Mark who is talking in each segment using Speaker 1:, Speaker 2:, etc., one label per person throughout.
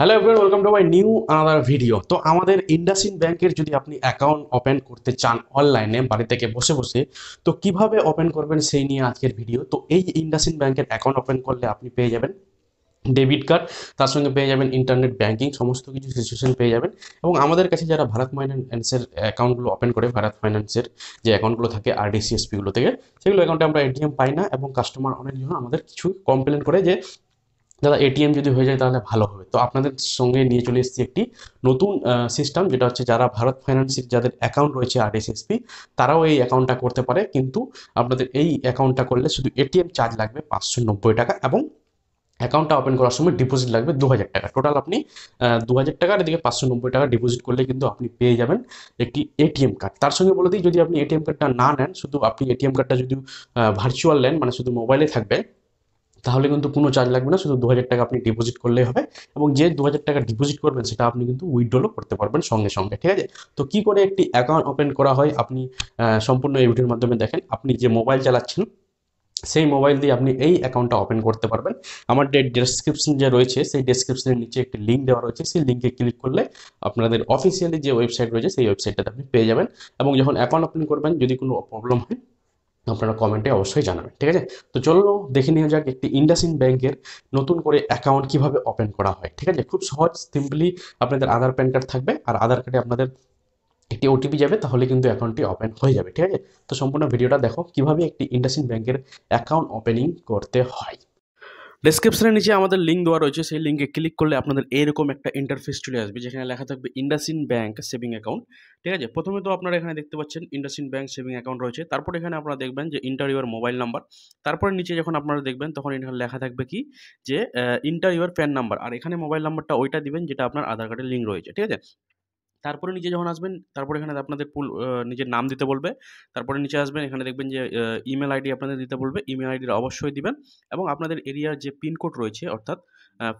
Speaker 1: hello everyone welcome to my new another video তো আমাদের IndusInd ব্যাংকের যদি আপনি অ্যাকাউন্ট ওপেন করতে চান অনলাইনে বাড়ি থেকে বসে বসে তো কিভাবে ওপেন করবেন সেই নিয়ে আজকের ভিডিও তো এই ইন্ডাসিন ব্যাংকের অ্যাকাউন্ট ওপেন করলে আপনি পেয়ে যাবেন ডেবিট কার্ড তার সঙ্গে পেয়ে যাবেন ইন্টারনেট ব্যাঙ্কিং সমস্ত কিছু সিচুয়েশন পেয়ে যাবেন এবং আমাদের কাছে যারা ভারত ফাইন্যান্সের অ্যাকাউন্টগুলো ওপেন করে ভারত ফাইন্যান্সের যে অ্যাকাউন্টগুলো থাকে আরডিসিএসপিগুলো থেকে সেগুলো অ্যাকাউন্টে আমরা এটিএম পাই না এবং কাস্টমার অনেকজন আমাদের কিছু কমপ্লেন করে যে দাদা এটিএম যদি হয়ে যায় তাহলে ভালো হবে তো আপনাদের সঙ্গে নিয়ে চলে এসেছি একটি নতুন সিস্টেম যেটা হচ্ছে যারা ভারত ফাইন্যান্সের যাদের অ্যাকাউন্ট রয়েছে আরএসএসপি তারাও এই অ্যাকাউন্টটা করতে পারে কিন্তু আপনাদের এই অ্যাকাউন্টটা করলে শুধু এটিএম চার্জ লাগবে পাঁচশো টাকা এবং অ্যাকাউন্টটা ওপেন করার সময় ডিপোজিট লাগবে দু হাজার টাকা টোটাল আপনি দু হাজার টাকার এদিকে পাঁচশো নব্বই টাকা ডিপোজিট করলে কিন্তু আপনি পেয়ে যাবেন একটি এটিএম কার্ড তার সঙ্গে বলে দিই যদি আপনি এটিএম কার্ডটা না নেন শুধু আপনি এটিএম কার্ডটা যদি ভার্চুয়াল নেন মানে শুধু মোবাইলে থাকবে তাহলে কিন্তু কোনো চার্জ লাগবে না শুধু দু হাজার টাকা আপনি ডিপোজিট করলেই হবে এবং যে দু হাজার টাকা ডিপোজিট করবেন সেটা আপনি কিন্তু উইথড্রলও করতে পারবেন সঙ্গে সঙ্গে ঠিক আছে তো কী করে একটি অ্যাকাউন্ট ওপেন করা হয় আপনি সম্পূর্ণ এই মাধ্যমে দেখেন আপনি যে মোবাইল চালাচ্ছেন সেই মোবাইল দিয়ে আপনি এই অ্যাকাউন্টটা ওপেন করতে পারবেন আমার যে ডেসক্রিপশন যে রয়েছে সেই ডেসক্রিপশনের নিচে একটি লিঙ্ক দেওয়া রয়েছে সেই লিঙ্কে ক্লিক করলে আপনাদের অফিসিয়ালি যে ওয়েবসাইট রয়েছে সেই ওয়েবসাইটটাতে আপনি পেয়ে যাবেন এবং যখন অ্যাকাউন্ট ওপেন করবেন যদি কোনো প্রবলেম হয় আপনারা কমেন্টে অবশ্যই জানাবেন ঠিক আছে তো চলো দেখে নিয়ে যাক একটি ইন্ডাসিন ব্যাংকের নতুন করে অ্যাকাউন্ট কিভাবে ওপেন করা হয় ঠিক আছে খুব সহজ সিম্পলি আপনাদের আধার প্যান কার্ড থাকবে আর আধার কার্ডে আপনাদের একটি ওটিপি যাবে তাহলে কিন্তু অ্যাকাউন্টটি ওপেন হয়ে যাবে ঠিক আছে তো সম্পূর্ণ ভিডিওটা দেখো কিভাবে একটি ইন্ডাসিন ব্যাংকের অ্যাকাউন্ট ওপেনিং করতে হয় ডিসক্রিপশনের নিচে আমাদের লিঙ্ক দেওয়া রয়েছে সেই লিঙ্কে ক্লিক করলে আপনাদের এরকম একটা ইন্টারফেস চলে আসবে যেখানে লেখা থাকবে ইন্ডাসিন ব্যাঙ্ক সেভিং অ্যাকাউন্ট ঠিক আছে প্রথমে তো আপনারা এখানে দেখতে পাচ্ছেন ইন্ডাসিন ব্যাঙ্ক সেভিং অ্যাকাউন্ট রয়েছে তারপর এখানে আপনারা দেখবেন যে ইন্টার ইউর মোবাইল নাম্বার তারপরে নিচে যখন আপনারা দেখবেন তখন এখানে লেখা থাকবে কি যে ইন্টার ইউর প্যান নাম্বার আর এখানে মোবাইল নাম্বারটা ওইটা দিবেন যেটা আপনার আধার কার্ডের লিঙ্ক রয়েছে ঠিক আছে তারপরে নিচে যখন আসবেন তারপরে এখানে আপনাদের ফুল নিজের নাম দিতে বলবে তারপরে নিচে আসবেন এখানে দেখবেন যে ইমেল আইডি আপনাদের দিতে বলবে ইমেল আইডি অবশ্যই দিবেন এবং আপনাদের এরিয়ার যে পিনকোড রয়েছে অর্থাৎ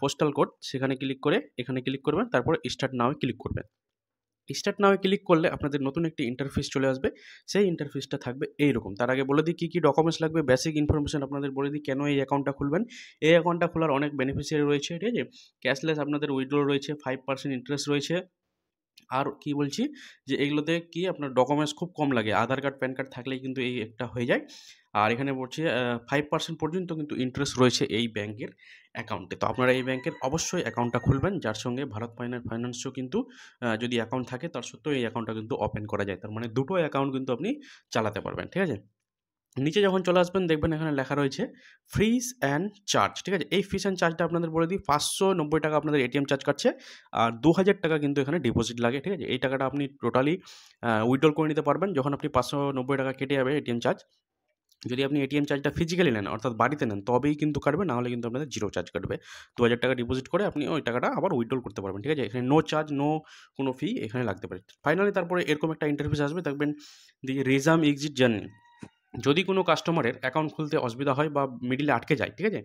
Speaker 1: পোস্টাল কোড সেখানে ক্লিক করে এখানে ক্লিক করবেন তারপরে স্টার্ট নাও ক্লিক করবেন স্টার্ট নাও ক্লিক করলে আপনাদের নতুন একটি ইন্টারফেস চলে আসবে সেই ইন্টারফেসটা থাকবে এইরকম তার আগে বলে দিই কী কী ডকুমেন্টস লাগবে বেসিক ইনফরমেশন আপনাদের বলে দিই কেন এই অ্যাকাউন্টটা খুলবেন এই অ্যাকাউন্টটা খোলার অনেক বেনিফিশিয়ারি রয়েছে ঠিক আছে ক্যাশলেস আপনাদের উইড্রো রয়েছে ফাইভ পার্সেন্ট ইন্টারেস্ট রয়েছে আর কি বলছি যে এগুলোতে কি আপনার ডকুমেন্টস খুব কম লাগে আধার কার্ড প্যান কার্ড থাকলেই কিন্তু এই একটা হয়ে যায় আর এখানে বলছে ফাইভ পার্সেন্ট পর্যন্ত কিন্তু ইন্টারেস্ট রয়েছে এই ব্যাংকের অ্যাকাউন্টে তো আপনারা এই ব্যাংকের অবশ্যই অ্যাকাউন্টটা খুলবেন যার সঙ্গে ভারত ফাইন্যান্স ফাইন্যান্সও কিন্তু যদি অ্যাকাউন্ট থাকে তার সত্ত্বেও এই অ্যাকাউন্টটা কিন্তু ওপেন করা যায় তার মানে দুটো অ্যাকাউন্ট কিন্তু আপনি চালাতে পারবেন ঠিক আছে নিচে যখন চলে আসবেন দেখবেন এখানে লেখা রয়েছে ফ্রিজ অ্যান্ড চার্জ ঠিক আছে এই ফ্রিজ অ্যান্ড চার্জটা আপনাদের বলে দিই পাঁচশো নব্বই টাকা আপনাদের এটিএম চার্জ কাটছে আর দু হাজার টাকা কিন্তু এখানে ডিপোজিট লাগে ঠিক আছে এই টাকাটা আপনি টোটালি উইড্রল করে নিতে পারবেন যখন আপনি পাঁচশো নব্বই টাকা কেটে যাবে এটিএম চার্জ যদি আপনি এটিএম চার্জটা ফিজিক্যালি নেন অর্থাৎ বাড়িতে নেন তবেই কিন্তু কাটবে নাহলে কিন্তু আপনাদের জিরো চার্জ কাটবে দু হাজার টাকা ডিপোজিট করে আপনি ওই টাকাটা আবার উইড্রল করতে পারবেন ঠিক আছে এখানে নো চার্জ নো কোনো ফি এখানে লাগতে পারে ফাইনালি তারপরে এরকম একটা ইন্টারভিউ আসবে দেখবেন দি রেজাম এক্সিট জার্নি যদি কোনো কাস্টমারের অ্যাকাউন্ট খুলতে অসুবিধা হয় বা মিডিলে আটকে যায় ঠিক আছে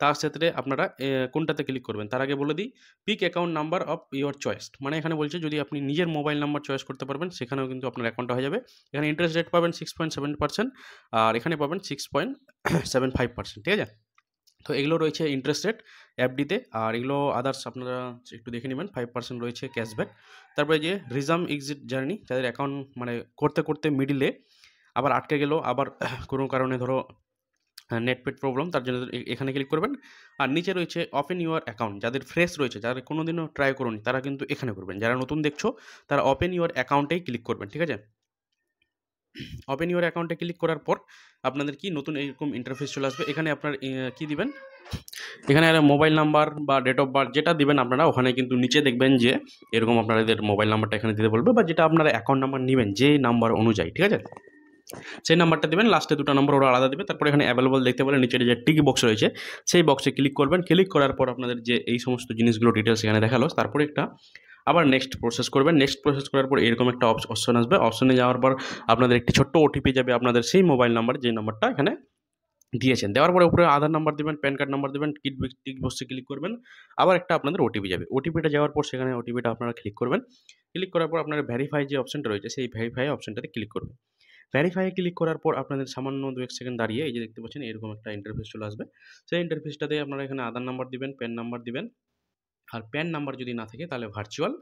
Speaker 1: তার ক্ষেত্রে আপনারা কোনটাতে ক্লিক করবেন তার আগে বলে দিই pick account number of your choice মানে এখানে বলছে যদি আপনি নিজের মোবাইল নাম্বার চয়েস করতে পারবেন সেখানেও কিন্তু আপনার অ্যাকাউন্টটা হয়ে যাবে এখানে ইন্টারেস্ট রেট পাবেন সিক্স পয়েন্ট সেভেন পার্সেন্ট আর এখানে পাবেন six point seven five percent ঠিক আছে তো এগুলো রয়েছে ইন্টারেস্ট রেট এফডিতে আর এগুলো আদার্স আপনারা একটু দেখে নেবেন ফাইভ পার্সেন্ট রয়েছে ক্যাশব্যাক তারপরে যে রিজার্ভ এক্সিট জার্নি যাদের অ্যাকাউন্ট মানে করতে করতে মিডিলে আবার আটকে গেল আবার কোনো কারণে ধরো নেটপেট প্রবলেম তার জন্য এখানে ক্লিক করবেন আর নিচে রয়েছে ওপেন ইউর অ্যাকাউন্ট যাদের ফ্রেশ রয়েছে যারা কোনো দিনও ট্রাই করুন তারা কিন্তু এখানে করবেন যারা নতুন দেখছো তারা ওপেন ইউর অ্যাকাউন্টেই ক্লিক করবেন ঠিক আছে ওপেন ইউর অ্যাকাউন্টে ক্লিক করার পর আপনাদের কি নতুন এরকম ইন্টারফেস চলে আসবে এখানে আপনার কি দিবেন এখানে মোবাইল নাম্বার বা ডেট অফ বার্থ যেটা দিবেন আপনারা ওখানে কিন্তু নিচে দেখবেন যে এরকম আপনাদের মোবাইল নাম্বারটা এখানে দিতে বলবে বা যেটা আপনারা অ্যাকাউন্ট নাম্বার নেবেন যে নাম্বার অনুযায়ী ঠিক আছে সেই নাম্বারটা দেবেন লাস্টে দুটো নম্বর ওরা আলাদা দেবে তারপর এখানে অ্যাভেলেবল দেখতে পারেন নিচের যে টিক বক্স রয়েছে সেই বক্সে ক্লিক করবেন ক্লিক করার পর আপনাদের যে এই সমস্ত জিনিসগুলো ডিটেলস এখানে দেখালো তারপরে একটা আবার নেক্সট প্রসেস করবেন নেক্সট প্রসেস করার পর এরকম একটা অপশন আসবে অপশনে যাওয়ার পর আপনাদের একটি ছোট্ট ওটিপি যাবে আপনাদের সেই মোবাইল নাম্বার যে নাম্বারটা এখানে দিয়েছেন দেওয়ার পরে উপরে আধার নাম্বার দেবেন প্যান কার্ড নাম্বার দেবেন কিট টিক বক্সে ক্লিক করবেন আবার একটা আপনাদের ওটিপি যাবে ওটিপিটা যাওয়ার পর সেখানে ওটিপিটা আপনারা ক্লিক করবেন ক্লিক করার পর আপনার ভেরিফাই যে অপশনটা রয়েছে সেই ভেরিফাই অপশনটাতে ক্লিক করবেন ভ্যারিফাইয়ে ক্লিক করার পর আপনাদের সামান্য দু এক সেকেন্ড দাঁড়িয়ে এই যে দেখতে পাচ্ছেন এরকম একটা ইন্টারফেস চলে আসবে সেই ইন্টারফেসটাতে আপনারা এখানে আধার নাম্বার দিবেন প্যান নাম্বার দিবেন আর প্যান নাম্বার যদি না থাকে তাহলে ভার্চুয়াল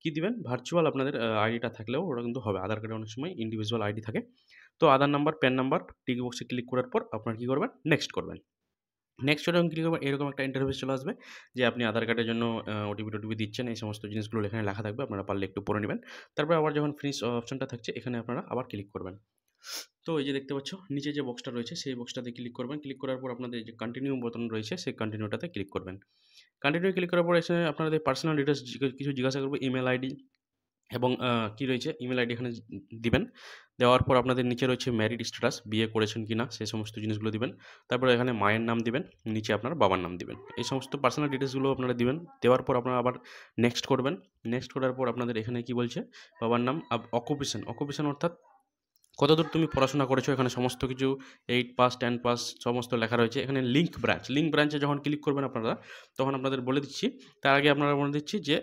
Speaker 1: কি দিবেন ভার্চুয়াল আপনাদের আইডিটা থাকলেও ওটা কিন্তু হবে আধার কার্ডে অনেক সময় ইন্ডিভিজুয়াল আইডি থাকে তো Aadhaar number PAN number tick বক্সে ক্লিক করার পর আপনারা কী করবেন নেক্সট করবেন নেক্সট যখন ক্লিক করবেন এরকম একটা ইন্টারভিউ চলে আসবে যে আপনি আধার কার্ডের জন্য ওটিপি টোটিপি দিচ্ছেন এই সমস্ত জিনিসগুলো এখানে লেখা থাকবে আপনারা পারলে একটু পড়ে নেবেন তারপর আবার যখন ফিনিশ অপশনটা থাকছে এখানে আপনারা আবার ক্লিক করবেন তো এই যে দেখতে পাচ্ছ নিচে যে বক্সটা রয়েছে সেই বক্সটাতে ক্লিক করবেন ক্লিক করার পর আপনাদের যে কন্টিনিউ বটন রয়েছে সেই কন্টিনিউটাতে ক্লিক করবেন কন্টিনিউ ক্লিক করার পর এখানে আপনাদের পার্সোনাল ডিটেলস কিছু জিজ্ঞাসা করবো ইমেল আইডি এবং কি রয়েছে ইমেল আইডি এখানে দিবেন দেওয়ার পর আপনাদের নিচে রয়েছে ম্যারিড স্ট্যাটাস বিয়ে করেছেন কি না সেই সমস্ত জিনিসগুলো দিবেন তারপর এখানে মায়ের নাম দিবেন নিচে আপনার বাবার নাম দিবেন এই সমস্ত পার্সোনাল ডিটেলসগুলো আপনারা দিবেন দেওয়ার পর আপনারা আবার নেক্সট করবেন নেক্সট করার পর আপনাদের এখানে কি বলছে বাবার নাম অকুপেশন অকুপেশন অর্থাৎ কতদূর তুমি পড়াশোনা করেছো এখানে সমস্ত কিছু এইট পাস টেন পাস সমস্ত লেখা রয়েছে এখানে লিঙ্ক ব্রাঞ্চ লিঙ্ক ব্রাঞ্চে যখন ক্লিক করবেন আপনারা তখন আপনাদের বলে দিচ্ছি তার আগে আপনারা বলে দিচ্ছি যে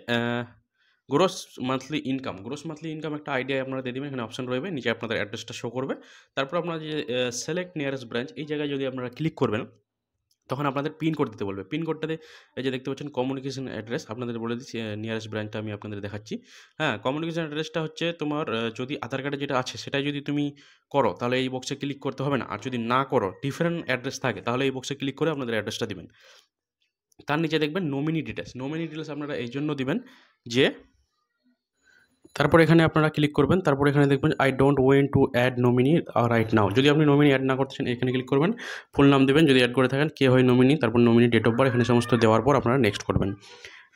Speaker 1: gross monthly income gross monthly income একটা আইডিয়া আপনারা দিয়ে দেবেন এখানে অপশন রয়েবে নিচে আপনাদের অ্যাড্রেসটা শো করবে তারপর আপনারা যে সিলেক্ট নিয়ারেস্ট ব্রাঞ্চ এই জায়গায় যদি আপনারা ক্লিক করবেন তখন আপনাদের পিন কোড দিতে বলবে পিন কোডটাতে এই যে দেখতে পাচ্ছেন কমিউনিকেশন অ্যাড্রেস আপনাদের বলে দিচ্ছি নিয়ারেস্ট ব্রাঞ্চটা আমি আপনাদের দেখাচ্ছি হ্যাঁ কমিউনিকেশন অ্যাড্রেসটা হচ্ছে তোমার যদি আধার কার্ডে যেটা আছে সেটাই যদি তুমি করো তাহলে এই বক্সে ক্লিক করতে হবে না আর যদি না করো ডিফারেন্ট অ্যাড্রেস থাকে তাহলে এই বক্সে ক্লিক করে আপনাদের অ্যাড্রেসটা দিবেন তার নিচে দেখবেন নমিনি ডিটেলস নমিনি ডিটেলস আপনারা এই জন্য দিবেন যে তারপর এখানে আপনারা ক্লিক করবেন তারপর এখানে দেখবেন I don't want to add nominee right now যদি আপনি নমিনি অ্যাড না করতেছেন এখানে ক্লিক করবেন ফুল নাম দেবেন যদি অ্যাড করে থাকেন কে হয় নমিনি তারপর নমিনি ডেট অফ বার এখানে সমস্ত দেওয়ার পর আপনারা নেক্সট করবেন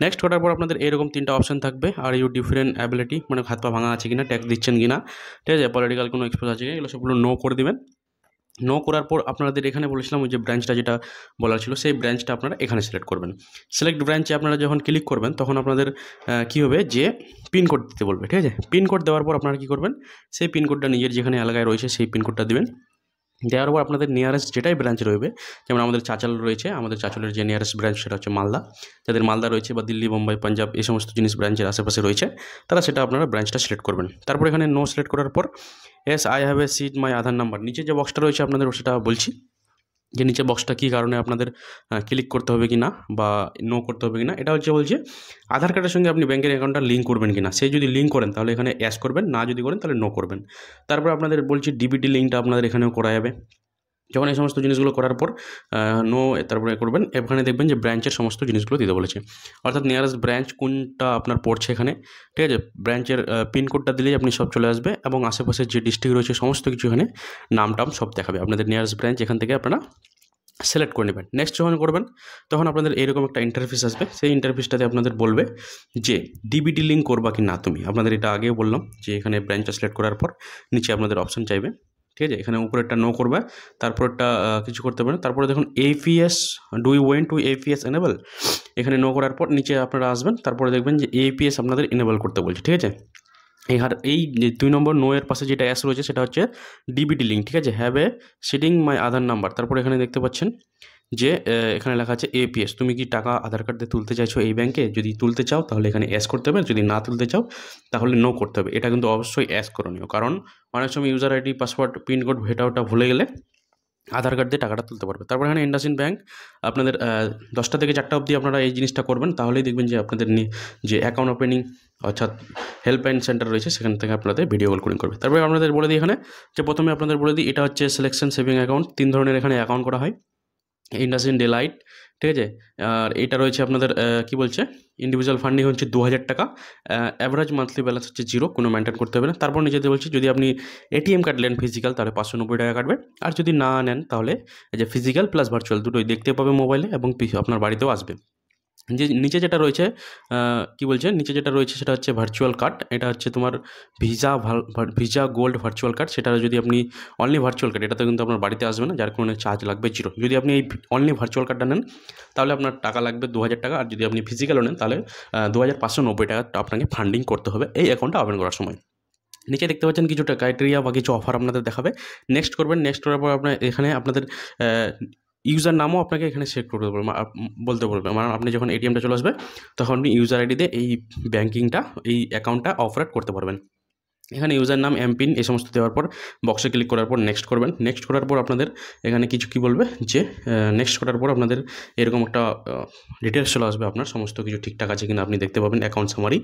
Speaker 1: নেক্সট করার পর আপনাদের এরকম তিনটা অপশন থাকবে আর ইউ ডিফারেন্ট অ্যাবিলিটি মানে হাত পা ভাঙা আছে কিনা ট্যাক্স দিচ্ছেন কিনা ঠিক আছে পলিটিক্যাল কোনো এক্সপোজ আছে কিনা এগুলো সবগুলো নো করে দেবেন নো করার পর আপনাদের এখানে বলেছিলাম ওই যে ব্রাঞ্চটা যেটা বলা ছিল সেই ব্রাঞ্চটা আপনারা এখানে সিলেক্ট করবেন সিলেক্ট ব্রাঞ্চে আপনারা যখন ক্লিক করবেন তখন আপনাদের কি হবে যে পিনকোড দিতে বলবে ঠিক আছে পিনকোড দেওয়ার পর আপনারা কী করবেন সেই পিনকোডটা নিজের যেখানে এলাকায় রয়েছে সেই পিনকোডটা দেবেন দেওয়ার পর আপনাদের নিয়ারেস্ট যেটাই ব্রাঞ্চ রয়েবে যেমন আমাদের চাঁচাল রয়েছে আমাদের চাঁচলের যে নিয়ারেস্ট ব্রাঞ্চ সেটা হচ্ছে মালদা যাদের মালদা রয়েছে বা দিল্লি মুম্বাই পাঞ্জাব এই সমস্ত জিনিস ব্রাঞ্চের আশেপাশে রয়েছে তারা সেটা আপনারা ব্রাঞ্চটা সিলেক্ট করবেন তারপর এখানে নো সিলেক্ট করার পর yes I have a seat my Aadhaar number নিচে যে বক্সটা রয়েছে আপনাদের সেটা বলছি যে নিচে বক্সটা কী কারণে আপনাদের ক্লিক করতে হবে কি না বা নো করতে হবে কি না এটা হচ্ছে বলছে আধার কার্ডের সঙ্গে আপনি ব্যাঙ্কের অ্যাকাউন্টটা লিঙ্ক করবেন কি না সে যদি লিঙ্ক করেন তাহলে এখানে অ্যাস করবেন না যদি করেন তাহলে নো করবেন তারপর আপনাদের বলছি ডিবিটি লিঙ্কটা আপনাদের এখানেও করা যাবে যখন এই সমস্ত জিনিসগুলো করার পর নো তারপরে করবেন এখানে দেখবেন যে ব্রাঞ্চের সমস্ত জিনিসগুলো দিতে বলেছে অর্থাৎ নিয়ারেস্ট ব্রাঞ্চ কোনটা আপনার পড়ছে এখানে ঠিক আছে ব্রাঞ্চের পিনকোডটা দিলেই আপনি সব চলে আসবে এবং আশেপাশের যে ডিস্ট্রিক্ট রয়েছে সমস্ত কিছু এখানে নাম টাম সব দেখাবে আপনাদের নিয়ারেস্ট ব্রাঞ্চ এখান থেকে আপনারা সিলেক্ট করে নেবেন নেক্সট যখন করবেন তখন আপনাদের এরকম একটা ইন্টারফেস আসবে সেই ইন্টারফেসটাতে আপনাদের বলবে যে ডিবিটি লিঙ্ক করবা কি না তুমি আপনাদের এটা আগেও বললাম যে এখানে ব্রাঞ্চটা সিলেক্ট করার পর নিচে আপনাদের অপশন চাইবে ঠিক আছে এখানে উপরেরটা নো করবে তারপরেরটা কিছু করতে পারেন তারপরে দেখুন APS do you want to APS enable এখানে নো করার পর নিচে আপনারা আসবেন তারপরে দেখবেন যে এপিএস আপনাদের এনেবল করতে বলছে ঠিক আছে এই হার এই দুই নম্বর নো এর পাশে যেটা অ্যাস রয়েছে সেটা হচ্ছে ডিবিটি লিঙ্ক ঠিক আছে have a seeding my Aadhaar number তারপর এখানে দেখতে পাচ্ছেন যে এখানে লেখা আছে এপিএস তুমি কি টাকা আধার কার্ড দিয়ে তুলতে চাইছো এই ব্যাংকে যদি তুলতে চাও তাহলে এখানে অ্যাস করতে হবে যদি না তুলতে চাও তাহলে নো করতে হবে এটা কিন্তু অবশ্যই অ্যাস করণীয় কারণ অনেক সময় ইউজার আইডি পাসওয়ার্ড পিনকোড ভেটাওটা ভুলে গেলে আধার কার্ড দিয়ে টাকাটা তুলতে পারবে তারপর এখানে ইন্ডাসিন ব্যাঙ্ক আপনাদের দশটা থেকে চারটা অবধি আপনারা এই জিনিসটা করবেন তাহলেই দেখবেন যে আপনাদের যে অ্যাকাউন্ট ওপেনিং অর্থাৎ হেল্পলাইন সেন্টার রয়েছে সেখান থেকে আপনাদের ভিডিও কল কলিং করবে তারপরে আপনাদের বলে দিই এখানে যে প্রথমে আপনাদের বলে দিই এটা হচ্ছে সিলেকশন সেভিং অ্যাকাউন্ট তিন ধরনের এখানে অ্যাকাউন্ট করা হয় ইন্ডাসিন ডেলাইট ঠিক আছে আর এটা রয়েছে আপনাদের কি বলছে ইন্ডিভিজুয়াল ফান্ডিং হচ্ছে দু হাজার টাকা অ্যাভারেজ মান্থলি ব্যালেন্স হচ্ছে জিরো কোনো মেনটেন করতে হবে না তারপর নিজেদের বলছি যদি আপনি এটিএম কার্ড নেন ফিজিক্যাল তাহলে পাঁচশো নব্বই টাকা কাটবে আর যদি না নেন তাহলে যে ফিজিক্যাল প্লাস ভার্চুয়াল দুটোই দেখতে পাবে মোবাইলে এবং আপনার বাড়িতেও আসবে যে নিচে যেটা রয়েছে কি বলছে নিচে যেটা রয়েছে সেটা হচ্ছে ভার্চুয়াল কার্ড এটা হচ্ছে তোমার Visa Visa gold virtual card সেটা যদি আপনি অনলি ভার্চুয়াল কার্ড এটাতে কিন্তু আপনার বাড়িতে আসবে না যার কারণে চার্জ লাগবে জিরো যদি আপনি এই অনলি ভার্চুয়াল কার্ডটা নেন তাহলে আপনার টাকা লাগবে দু হাজার টাকা আর যদি আপনি ফিজিক্যালও নেন তাহলে দু হাজার পাঁচশো নব্বই টাকা আপনাকে ফান্ডিং করতে হবে এই অ্যাকাউন্টটা আবেদন করার সময় নিচে দেখতে পাচ্ছেন কিছুটা ক্রাইটেরিয়া বা কিছু অফার আপনাদের দেখাবে নেক্সট করবেন নেক্সট করার পর আপনার এখানে আপনাদের ইউজার নামও আপনাকে এখানে সেট করতে বলবে বলতে বলবে মানে আপনি যখন এটিএমটা চলে আসবে তখন আপনি ইউজার আইডিতে এই ব্যাঙ্কিংটা এই অ্যাকাউন্টটা অপারেট করতে পারবেন এখানে ইউজার নাম এমপিন এই সমস্ত দেওয়ার পর বক্সে ক্লিক করার পর নেক্সট করবেন নেক্সট করার পর আপনাদের এখানে কিছু কি বলবে যে নেক্সট করার পর আপনাদের এরকম একটা ডিটেলস চলে আসবে আপনার সমস্ত কিছু ঠিকঠাক আছে কিনা আপনি দেখতে পাবেন অ্যাকাউন্ট সামারি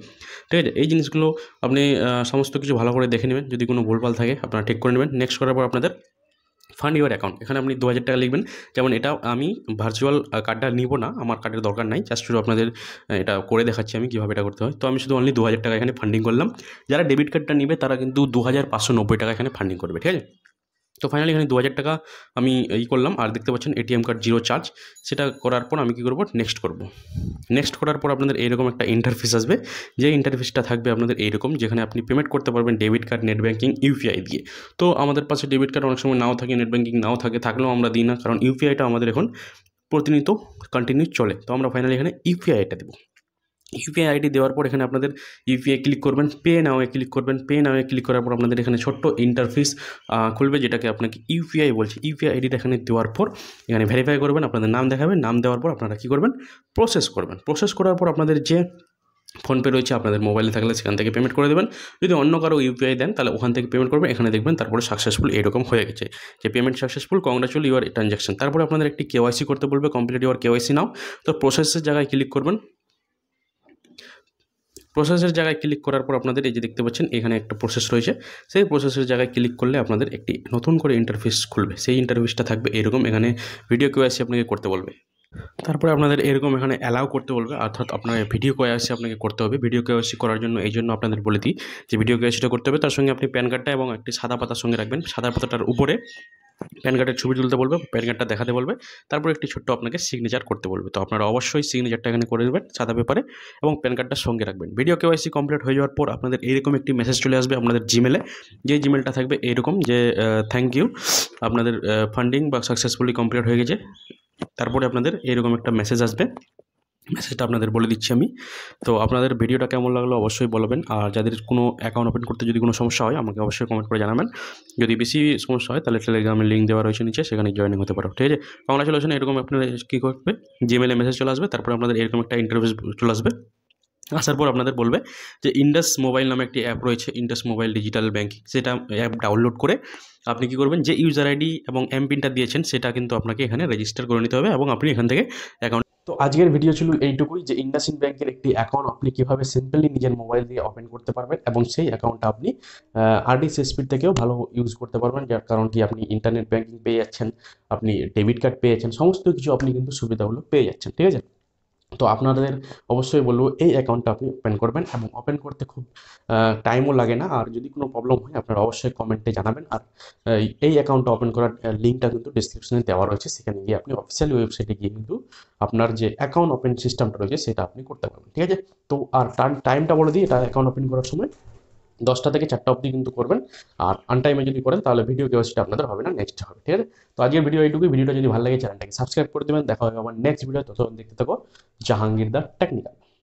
Speaker 1: ঠিক আছে এই জিনিসগুলো আপনি সমস্ত কিছু ভালো করে দেখে নেবেন যদি কোনো ভুলভাল থাকে আপনারা ঠিক করে নেবেন নেক্সট করার পর আপনাদের ফান্ড ইউর অ্যাকাউন্ট এখানে আপনি দু হাজার টাকা লিখবেন যেমন এটা আমি ভার্চুয়াল কার্ডটা নিব না আমার কার্ডের দরকার নাই জাস্ট শুধু আপনাদের এটা করে দেখাচ্ছি আমি কীভাবে এটা করতে হয় তো আমি শুধু অনলি দু হাজার টাকা এখানে ফান্ডিং করলাম যারা ডেবিট কার্ডটা নেবে তারা কিন্তু দু হাজার পাঁচশো নব্বই টাকা এখানে ফান্ডিং করবে ঠিক আছে তো ফাইনালি এখানে দু হাজার টাকা আমি ই করলাম আর দেখতে পাচ্ছেন এটিএম কার্ড জিরো চার্জ সেটা করার পর আমি কী করবো নেক্সট করব নেক্সট করার পর আপনাদের এইরকম একটা ইন্টারফেস আসবে যে ইন্টারফেসটা থাকবে আপনাদের এইরকম যেখানে আপনি পেমেন্ট করতে পারবেন debit card net banking UPI দিয়ে তো আমাদের পাশে ডেবিট কার্ড অনেক সময় নাও থাকে নেট ব্যাঙ্কিং নাও থাকে থাকলেও আমরা দিই না কারণ ইউপিআইটা আমাদের এখন প্রতিনিয়ত কন্টিনিউ চলে তো আমরা ফাইনালি এখানে ইউপিআইটা দেবো ইউপিআই আইডি দেওয়ার পর এখানে আপনাদের ইউপিআই ক্লিক করবেন পে নাওয়ে ক্লিক করবেন পে নাওয়ে ক্লিক করার পর আপনাদের এখানে ছোট্ট ইন্টারফেস খুলবে যেটাকে আপনাকে ইউপিআই বলছে ইউপিআই আইডিটা এখানে দেওয়ার পর এখানে ভেরিফাই করবেন আপনাদের নাম দেখাবেন নাম দেওয়ার পর আপনারা কী করবেন প্রসেস করবেন প্রসেস করার পর আপনাদের যে ফোনপে রয়েছে আপনাদের মোবাইলে থাকলে সেখান থেকে পেমেন্ট করে দেবেন যদি অন্য কারো ইউপিআই দেন তাহলে ওখান থেকে পেমেন্ট করবেন এখানে দেখবেন তারপরে সাকসেসফুল এরকম হয়ে গেছে যে payment successful congratulate your transaction তারপরে আপনাদের একটি কেওয়াইসি করতে বলবে কমপ্লিট ইউর কেওয়াইসি নাও তো প্রসেসের জায়গায় ক্লিক করবেন প্রসেসের জায়গায় ক্লিক করার পর আপনাদের এই যে দেখতে পাচ্ছেন এখানে একটা প্রসেস রয়েছে সেই প্রসেসের জায়গায় ক্লিক করলে আপনাদের একটি নতুন করে ইন্টারফেস খুলবে সেই ইন্টারফেসটা থাকবে এরকম এখানে ভিডিও কেওয়াইসি আপনাকে করতে বলবে তারপরে আপনাদের এরকম এখানে অ্যালাউ করতে বলবে অর্থাৎ আপনার ভিডিও কেওয়াইসি আপনাকে করতে হবে ভিডিও কেওয়াইসি করার জন্য এই জন্য আপনাদের বলে দিই যে ভিডিও কেওয়াইসিটা করতে হবে তার সঙ্গে আপনি প্যান কার্ডটা এবং একটি সাদা পাতার সঙ্গে রাখবেন সাদা পাতাটার উপরে প্যান কার্ডের ছবি তুলতে বলবে প্যান কার্ডটা দেখাতে বলবে তারপর একটি ছোট্ট আপনাকে সিগনেচার করতে বলবে তো আপনারা অবশ্যই সিগনেচারটা এখানে করে দেবেন সাদা পেপারে এবং প্যান কার্ডটা সঙ্গে রাখবেন ভিডিও কেওয়াইসি কমপ্লিট হয়ে যাওয়ার পর আপনাদের এইরকম একটি মেসেজ চলে আসবে আপনাদের জিমেলে যে জিমেলটা থাকবে এইরকম যে থ্যাংক ইউ আপনাদের ফান্ডিং বা সাকসেসফুলি কমপ্লিট হয়ে গেছে তারপরে আপনাদের এরকম একটা মেসেজ আসবে মেসেজটা আপনাদের বলে দিচ্ছি আমি তো আপনাদের ভিডিওটা কেমন লাগলো অবশ্যই বলবেন আর যাদের কোনো অ্যাকাউন্ট ওপেন করতে যদি কোনো সমস্যা হয় আমাকে অবশ্যই কমেন্ট করে জানাবেন যদি বেশি সমস্যা হয় তাহলে টেলিগ্রামের লিঙ্ক দেওয়া রয়েছে নিচে সেখানে জয়েনিং হতে পারো ঠিক আছে কংগ্রাচুলেশন এরকম আপনারা কী করবে জিমেলে মেসেজ চলে আসবে তারপরে আপনাদের এরকম একটা ইন্টারভিউ চলে আসবে আসার পর আপনাদের বলবে যে ইন্ডাস মোবাইল নামে একটি অ্যাপ রয়েছে ইন্ডাস মোবাইল ডিজিটাল ব্যাঙ্কিং সেটা অ্যাপ ডাউনলোড করে আপনি কি করবেন যে ইউজার আইডি এবং এমপিনটা দিয়েছেন সেটা কিন্তু আপনাকে এখানে রেজিস্টার করে নিতে হবে এবং আপনি এখান থেকে অ্যাকাউন্ট তো আজকের ভিডিও ছিল এইটুকুই যে ইন্ডাসিন ব্যাংকের একটি অ্যাকাউন্ট আপনি কিভাবে সিম্পলি নিজের মোবাইল দিয়ে ওপেন করতে পারবেন এবং সেই অ্যাকাউন্টটা আপনি আরডিএস স্পিড থেকেও ভালো ইউজ করতে পারবেন যার কারণ কি আপনি ইন্টারনেট ব্যাংকিং পেয়ে যাচ্ছেন আপনি ডেবিট কার্ড পেয়ে যাচ্ছেন সমস্ত কিছু আপনি কিন্তু সুবিধাগুলো পেয়ে যাচ্ছেন ঠিক আছে তো আপনাদের অবশ্যই বলবো এই অ্যাকাউন্টটা আপনি ওপেন করবেন এবং ওপেন করতে খুব টাইমও লাগে না আর যদি কোনো প্রবলেম হয় আপনারা অবশ্যই কমেন্টে জানাবেন আর এই অ্যাকাউন্টটা ওপেন করার লিঙ্কটা কিন্তু ডিসক্রিপশনে দেওয়া রয়েছে সেখানে গিয়ে আপনি অফিসিয়াল ওয়েবসাইটে গিয়ে কিন্তু আপনার যে অ্যাকাউন্ট ওপেন সিস্টেমটা রয়েছে সেটা আপনি করতে পারবেন ঠিক আছে তো আর টাইমটা বলে দিই এটা অ্যাকাউন্ট ওপেন করার সময় দশটা থেকে চারটা অবধি কিন্তু করবেন আর আনটাইমে যদি করেন তাহলে ভিডিও সেটা আপনাদের হবে না নেক্সট হবে ঠিক আছে তো আজকের ভিডিও এইটুকুই ভিডিওটা যদি ভালো লাগে চ্যানেলটাকে সাবস্ক্রাইব করে দেবেন দেখা হবে আমার নেক্সট ভিডিও ততক্ষণ দেখতে থাকো জাহাঙ্গীর দা টেকনিক্যাল